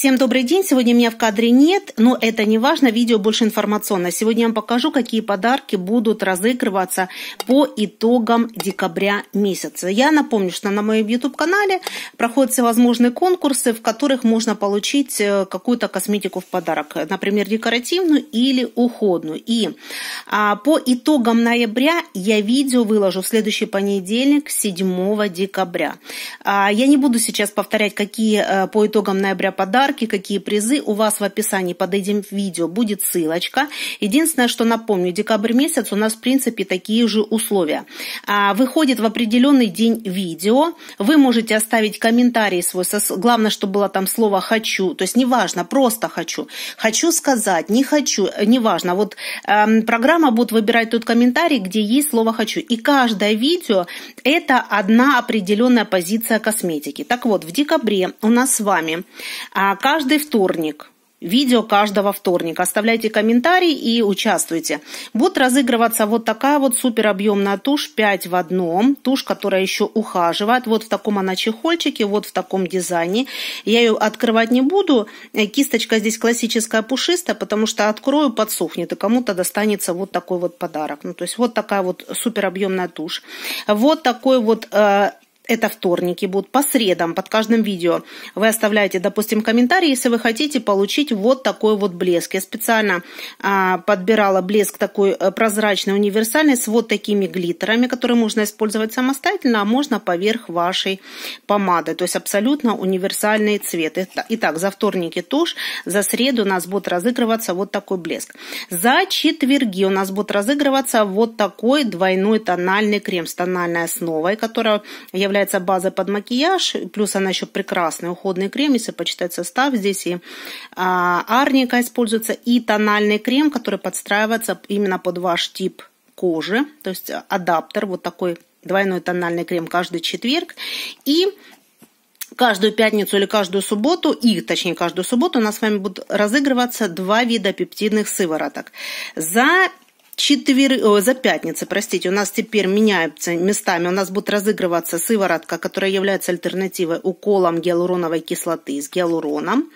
Всем добрый день. Сегодня меня в кадре нет, но это не важно. Видео больше информационное. Сегодня я вам покажу, какие подарки будут разыгрываться по итогам декабря месяца. Я напомню, что на моем YouTube-канале проходят всевозможные конкурсы, в которых можно получить э, какую-то косметику в подарок. Например, декоративную или уходную. И а, по итогам ноября я видео выложу в следующий понедельник, 7 декабря. А, я не буду сейчас повторять, какие а, по итогам ноября подарки подарки, какие призы, у вас в описании под этим видео будет ссылочка. Единственное, что напомню, декабрь месяц у нас, в принципе, такие же условия. А, выходит в определенный день видео, вы можете оставить комментарий свой, главное, чтобы было там слово «хочу», то есть неважно, просто «хочу». Хочу сказать, не хочу, э, неважно. Вот эм, программа будет выбирать тот комментарий, где есть слово «хочу». И каждое видео – это одна определенная позиция косметики. Так вот, в декабре у нас с вами а, каждый вторник видео каждого вторника. Оставляйте комментарии и участвуйте. Будет разыгрываться вот такая вот супер объемная тушь 5 в одном. Тушь, которая еще ухаживает. Вот в таком она чехольчике, вот в таком дизайне. Я ее открывать не буду. Э, кисточка здесь классическая пушистая, потому что открою, подсохнет, и кому-то достанется вот такой вот подарок. Ну, то есть вот такая вот супер объемная тушь. Вот такой вот э, это вторники будут, по средам, под каждым видео. Вы оставляете, допустим, комментарий, если вы хотите получить вот такой вот блеск. Я специально а, подбирала блеск такой э, прозрачный, универсальный, с вот такими глиттерами, которые можно использовать самостоятельно, а можно поверх вашей помады. То есть абсолютно универсальный цвет. Итак, за вторники тушь, за среду у нас будет разыгрываться вот такой блеск. За четверги у нас будет разыгрываться вот такой двойной тональный крем с тональной основой, которая является является базой под макияж, плюс она еще прекрасный уходный крем, если почитать состав здесь и а, арника используется, и тональный крем, который подстраивается именно под ваш тип кожи, то есть адаптер, вот такой двойной тональный крем каждый четверг, и каждую пятницу или каждую субботу, и точнее каждую субботу у нас с вами будут разыгрываться два вида пептидных сывороток. За четвер... О, за пятницу, простите, у нас теперь меняются местами, у нас будет разыгрываться сыворотка, которая является альтернативой уколом гиалуроновой кислоты с гиалуроном.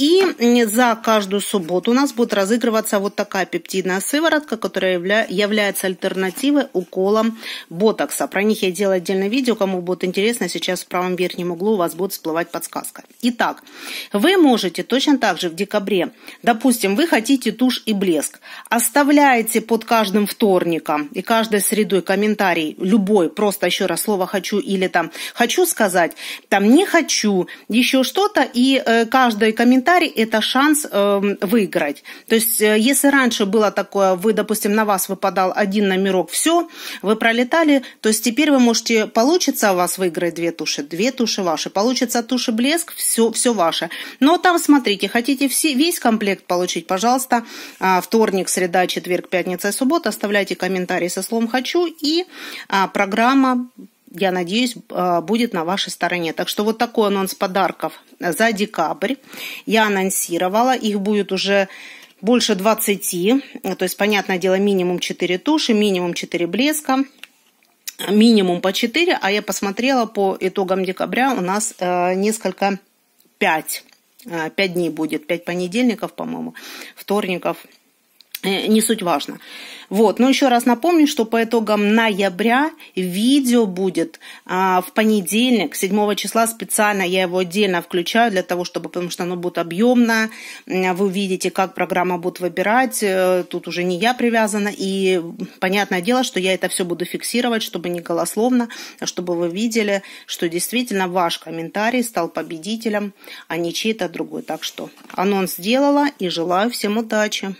И за каждую субботу у нас будет разыгрываться вот такая пептидная сыворотка, которая явля... является альтернативой уколам ботокса. Про них я делаю отдельное видео, кому будет интересно, сейчас в правом верхнем углу у вас будет всплывать подсказка. Итак, вы можете точно так же в декабре, допустим, вы хотите тушь и блеск, оставляете под каждым вторником и каждой средой комментарий любой, просто еще раз слово «хочу» или там «хочу сказать», там «не хочу», еще что-то, и э, каждый комментарий комментарий – это шанс э, выиграть. То есть, э, если раньше было такое, вы, допустим, на вас выпадал один номерок, все, вы пролетали, то есть теперь вы можете, получится у вас выиграть две туши, две туши ваши, получится туши блеск, все, все ваше. Но там, смотрите, хотите все, весь комплект получить, пожалуйста, а, вторник, среда, четверг, пятница и суббота, оставляйте комментарии со словом «хочу» и а, программа я надеюсь, а, будет на вашей стороне. Так что вот такой анонс подарков за декабрь. Я анонсировала, их будет уже больше 20, то есть, понятное дело, минимум 4 туши, минимум 4 блеска, минимум по 4, а я посмотрела по итогам декабря у нас э, несколько 5, 5 э, дней будет, 5 понедельников, по-моему, вторников, Э, не суть важно. Вот, но еще раз напомню, что по итогам ноября видео будет а, в понедельник, 7 числа специально я его отдельно включаю для того, чтобы, потому что оно будет объемно, вы увидите, как программа будет выбирать, э, тут уже не я привязана, и понятное дело, что я это все буду фиксировать, чтобы не голословно, а чтобы вы видели, что действительно ваш комментарий стал победителем, а не чей-то другой. Так что анонс сделала и желаю всем удачи.